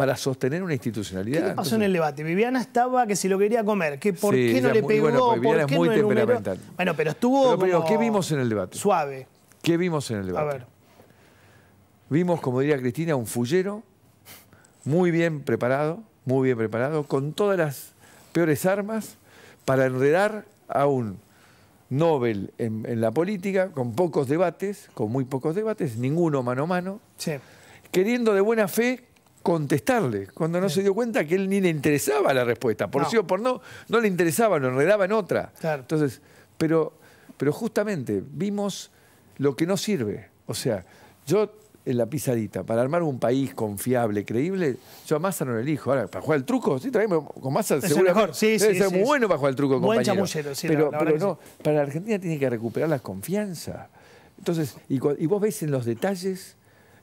para sostener una institucionalidad. ¿Qué pasó en el debate? Viviana estaba que si lo quería comer, que por qué no le pegó, bueno, es muy temperamental. Bueno, pero estuvo ¿qué vimos en el debate? Suave. ¿Qué vimos en el debate? A ver. Vimos, como diría Cristina, un fullero muy bien preparado, muy bien preparado, con todas las peores armas para enredar a un Nobel en, la política, con pocos debates, con muy pocos debates, ninguno mano a mano, queriendo de buena fe contestarle, cuando no se dio cuenta que él ni le interesaba la respuesta, por sí o por no, no le interesaba, lo enredaba en otra. Entonces, pero, pero justamente vimos lo que no sirve. O sea, yo en la pisadita, para armar un país confiable, creíble, yo a Massa no elijo. Ahora, para jugar el truco, sí, también, con Massa mejor Sí, debe sí, ser muy bueno para jugar el truco, compañero. pero, no, para la Argentina tiene que recuperar la confianza. Entonces, y, y vos ves en los detalles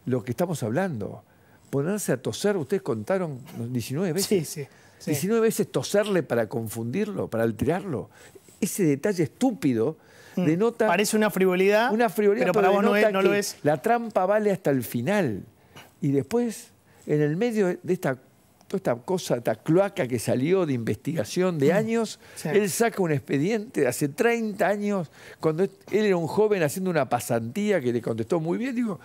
lo que estamos hablando ponerse a toser, ustedes contaron 19 veces. 19 veces toserle para confundirlo, para alterarlo. Ese detalle estúpido mm. denota... Parece una frivolidad, una frivolidad pero, para vos no, es, no lo es. La trampa vale hasta el final. Y después, en el medio de esta toda esta cosa, esta cloaca que salió de investigación de mm. años, él saca un expediente de hace 30 años, cuando él era un joven haciendo una pasantía que le contestó muy bien, digo,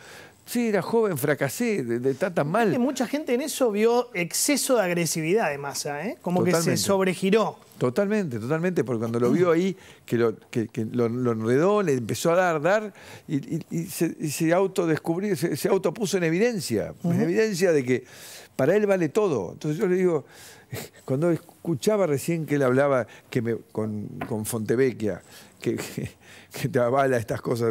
sí, era joven, fracasé, está tan mal. mucha gente en eso vio exceso de agresividad de masa, ¿eh? como que se sobregiró. Totalmente, totalmente, porque cuando lo mm. vio ahí, que lo, que, enredó, le empezó a dar, dar, y, se, auto autodescubrió, se, autopuso en evidencia, en evidencia de que para él vale todo. Entonces yo le digo, cuando escuchaba recién que él hablaba que con, con Fontevecchia, que, que te avala estas cosas.